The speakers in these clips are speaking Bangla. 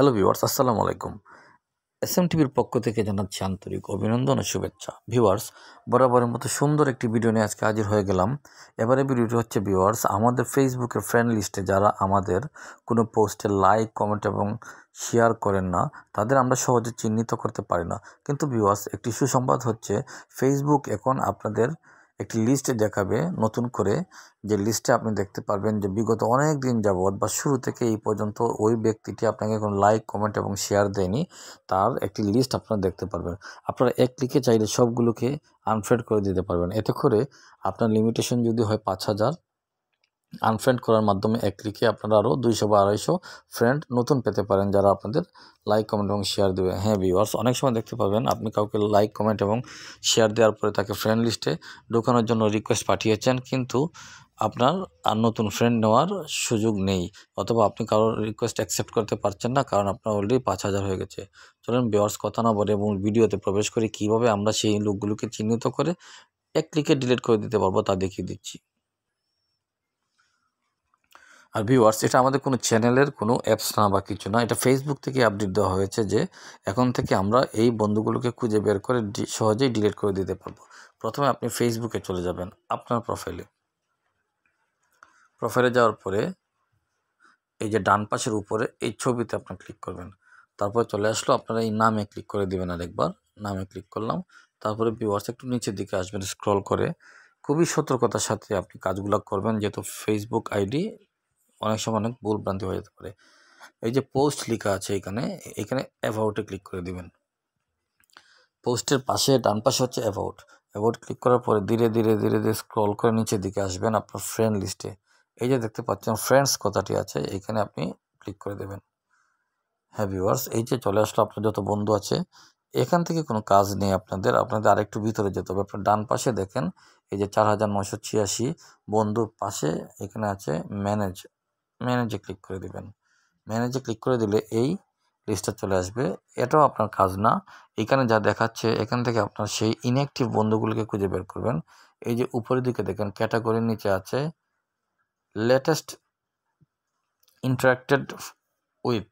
হ্যালো ভিউয়ার্স আসসালামু আলাইকুম এস এম টিভির পক্ষ থেকে জানাচ্ছি আন্তরিক অভিনন্দন ও শুভেচ্ছা ভিউয়ার্স বরাবরের মতো সুন্দর একটি ভিডিও নিয়ে আজকে হাজির হয়ে গেলাম এবারে ভিডিওটি হচ্ছে ভিউয়ার্স আমাদের ফেসবুকের ফ্রেন্ড লিস্টে যারা আমাদের কোনো পোস্টে লাইক কমেন্ট এবং শেয়ার করেন না তাদের আমরা সহজে চিহ্নিত করতে পারি না কিন্তু ভিউয়ার্স একটি সুসংবাদ হচ্ছে ফেসবুক এখন আপনাদের একটি লিস্টে দেখাবে নতুন করে যে লিস্টে আপনি দেখতে পারবেন যে বিগত অনেক দিন যাবৎ বা শুরু থেকে এই পর্যন্ত ওই ব্যক্তিটি আপনাকে কোনো লাইক কমেন্ট এবং শেয়ার দেয়নি তার একটি লিস্ট আপনারা দেখতে পারবেন আপনারা এক ক্লিকে চাইলে সবগুলোকে আনফ্রেড করে দিতে পারবেন এতে করে আপনার লিমিটেশন যদি হয় পাঁচ হাজার আনফ্রেন্ড করার মাধ্যমে এক ক্লিকে আপনারা আরও দুইশো বা আড়াইশো ফ্রেন্ড নতুন পেতে পারেন যারা আপনাদের লাইক কমেন্ট এবং শেয়ার দেবে হ্যাঁ ভিউয়ার্স অনেক সময় দেখতে পাবেন আপনি কাউকে লাইক কমেন্ট এবং শেয়ার দেওয়ার পরে তাকে ফ্রেন্ড লিস্টে ঢোকানোর জন্য রিকোয়েস্ট পাঠিয়েছেন কিন্তু আপনার আর নতুন ফ্রেন্ড নেওয়ার সুযোগ নেই অথবা আপনি কারোর রিকোয়েস্ট অ্যাকসেপ্ট করতে পারছেন না কারণ আপনার অলরেডি পাঁচ হাজার হয়ে গেছে চলুন ভিউয়ার্স কথা না বলে এবং ভিডিওতে প্রবেশ করে কিভাবে আমরা সেই লোকগুলোকে চিহ্নিত করে এক ক্লিকে ডিলিট করে দিতে পারবো তা দেখিয়ে দিচ্ছি আর ভিউয়ার্স এটা আমাদের কোনো চ্যানেলের কোনো অ্যাপস না বা কিছু না এটা ফেসবুক থেকে আপডেট দেওয়া হয়েছে যে এখন থেকে আমরা এই বন্ধুগুলোকে খুঁজে বের করে সহজেই ডিলিট করে দিতে পারবো প্রথমে আপনি ফেসবুকে চলে যাবেন আপনার প্রোফাইলে প্রোফাইলে যাওয়ার পরে এই যে ডান পাশের উপরে এই ছবিতে আপনি ক্লিক করবেন তারপরে চলে আসলো আপনারা এই নামে ক্লিক করে দেবেন আরেকবার নামে ক্লিক করলাম তারপরে ভিউয়ার্স একটু নিচের দিকে আসবেন স্ক্রল করে খুবই সতর্কতার সাথে আপনি কাজগুলো করবেন যেহেতু ফেসবুক আইডি অনেক সময় অনেক ভুল ভ্রান্তি হয়ে যেতে পারে এই যে পোস্ট লেখা আছে এখানে এখানে অ্যাভাউটে ক্লিক করে দিবেন পোস্টের পাশে ডান পাশে হচ্ছে অ্যাভাউট অ্যাভাউট ক্লিক করার পরে ধীরে ধীরে ধীরে ধীরে স্ক্রল করে নিচের দিকে আসবেন আপনার ফ্রেন্ড লিস্টে এই যে দেখতে পাচ্ছেন ফ্রেন্ডস কথাটি আছে এখানে আপনি ক্লিক করে দেবেন হ্যাঁ ভিউয়ার্স এই যে চলে আসলো আপনার যত বন্ধু আছে এখান থেকে কোনো কাজ নেই আপনাদের আপনাদের আরেকটু ভিতরে যেতে হবে আপনার ডান পাশে দেখেন এই যে চার হাজার নয়শো ছিয়াশি বন্ধুর পাশে এখানে আছে ম্যানেজ ম্যানেজে ক্লিক করে দিবেন ম্যানেজে ক্লিক করে দিলে এই লিস্টটা চলে আসবে এটাও আপনার কাজ না এখানে যা দেখাচ্ছে এখান থেকে আপনার সেই ইনঅ্যাক্টিভ বন্ধুগুলোকে খুঁজে বের করবেন এই যে উপরের দিকে দেখেন ক্যাটাগরির নিচে আছে লেটেস্ট ইন্টারাক্টেড উইথ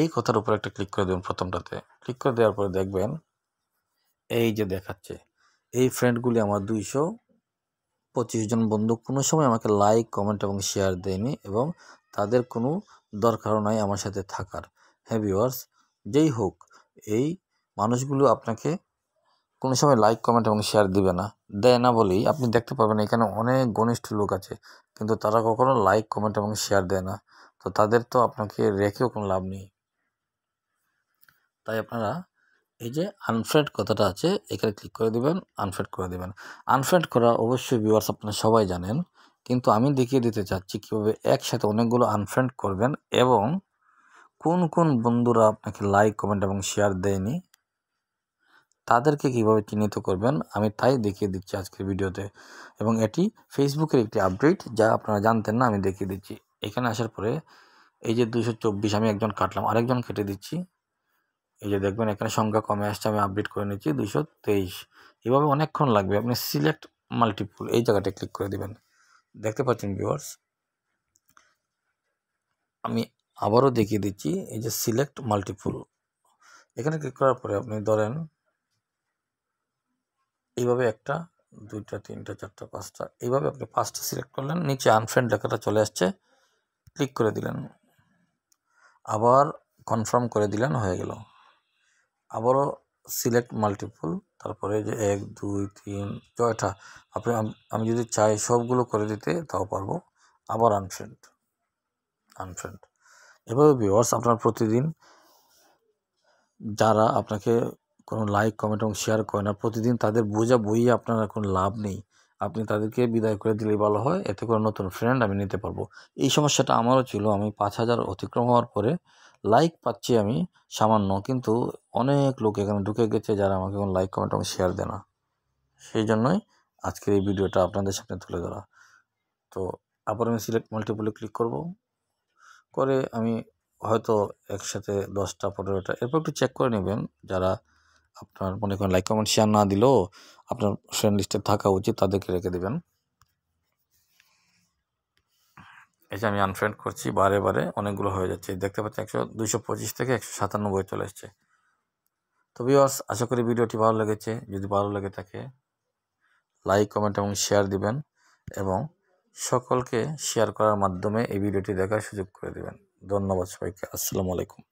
এই কথার উপর একটা ক্লিক করে দেবেন প্রথমটাতে ক্লিক করে দেওয়ার পরে দেখবেন এই যে দেখাচ্ছে এই ফ্রেন্ডগুলি আমার দুইশো পঁচিশ জন বন্ধু কোনো সময় আমাকে লাইক কমেন্ট এবং শেয়ার দেয়নি এবং তাদের কোনো দরকারও নাই আমার সাথে থাকার হ্যাঁ ভিওয়ার্স যেই হোক এই মানুষগুলো আপনাকে কোনো সময় লাইক কমেন্ট এবং শেয়ার দিবে না দেয় না বলেই আপনি দেখতে পাবেন এখানে অনেক ঘনিষ্ঠ লোক আছে কিন্তু তারা কখনো লাইক কমেন্ট এবং শেয়ার দেয় না তো তাদের তো আপনাকে রেখেও কোনো লাভ নেই তাই আপনারা এই যে আনফ্রেড কথাটা আছে এখানে ক্লিক করে দিবেন আনফ্রেড করে দিবেন আনফ্রেড করা অবশ্যই ভিউয়ার্স আপনারা সবাই জানেন কিন্তু আমি দেখিয়ে দিতে চাচ্ছি কীভাবে একসাথে অনেকগুলো আনফ্রেন্ড করবেন এবং কোন কোন বন্ধুরা আপনাকে লাইক কমেন্ট এবং শেয়ার দেয়নি তাদেরকে কিভাবে চিহ্নিত করবেন আমি তাই দেখিয়ে দিচ্ছি আজকের ভিডিওতে এবং এটি ফেসবুকের একটি আপডেট যা আপনারা জানতেন না আমি দেখিয়ে দিচ্ছি এখানে আসার পরে এই যে দুশো আমি একজন কাটলাম আরেকজন কেটে দিচ্ছি এই যে দেখবেন এখানে সংখ্যা কমে আসছে আমি আপডেট করে নিচ্ছি দুশো তেইশ এভাবে অনেকক্ষণ লাগবে আপনি সিলেক্ট মাল্টিপুল এই জায়গাটা ক্লিক করে দেবেন দেখতে পাচ্ছেন ভিওয়ার্স আমি আবারও দেখিয়ে দিচ্ছি এই যে সিলেক্ট মাল্টিপুল এখানে ক্লিক করার পরে আপনি ধরেন এইভাবে একটা দুইটা তিনটা চারটা পাঁচটা এইভাবে আপনি পাঁচটা সিলেক্ট করলেন নিচে আনফ্রেন্ড লেখাটা চলে আসছে ক্লিক করে দিলেন আবার কনফার্ম করে দিলেন হয়ে গেল আবারও সিলেক্ট মাল্টিপল তারপরে যে এক দুই তিন ছয়টা আপনি আমি যদি চাই সবগুলো করে দিতে তাও পারবো আবার আনফ্রেন্ড আনফ্রেন্ড এভাবে ভিওয়ার্স আপনার প্রতিদিন যারা আপনাকে কোনো লাইক কমেন্ট এবং শেয়ার করে না প্রতিদিন তাদের বোঝা বইয়ে আপনার কোনো লাভ নেই আপনি তাদেরকে বিদায় করে দিলেই ভালো হয় এতে করে নতুন ফ্রেন্ড আমি নিতে পারবো এই সমস্যাটা আমারও ছিল আমি পাঁচ হাজার অতিক্রম হওয়ার পরে লাইক পাচ্ছি আমি সামান্য কিন্তু অনেক লোক এখানে ঢুকে গেছে যারা আমাকে এখন লাইক কমেন্ট এবং শেয়ার দেয় না সেই জন্যই আজকের এই ভিডিওটা আপনাদের সামনে তুলে ধরা তো আবার আমি সিলেক্ট মাল্টিপলে ক্লিক করব করে আমি হয়তো একসাথে দশটা পনেরোটা এরপর একটু চেক করে নেবেন যারা আপনার মনে করেন লাইক কমেন্ট শেয়ার না দিলেও আপনার ফ্রেন্ড লিস্টে থাকা উচিত তাদেরকে রেখে দেবেন যে আমি আনফ্রেন্ড করছি বারে বারে অনেকগুলো হয়ে যাচ্ছে দেখতে পাচ্ছি একশো দুশো পঁচিশ থেকে একশো সাতানব্বই চলে এসছে তো ভিওয়ার্স আশা করি ভিডিওটি ভালো লেগেছে যদি ভালো লেগে থাকে লাইক কমেন্ট এবং শেয়ার দিবেন এবং সকলকে শেয়ার করার মাধ্যমে এই ভিডিওটি দেখার সুযোগ করে দেবেন ধন্যবাদ সবাইকে আসসালামু আলাইকুম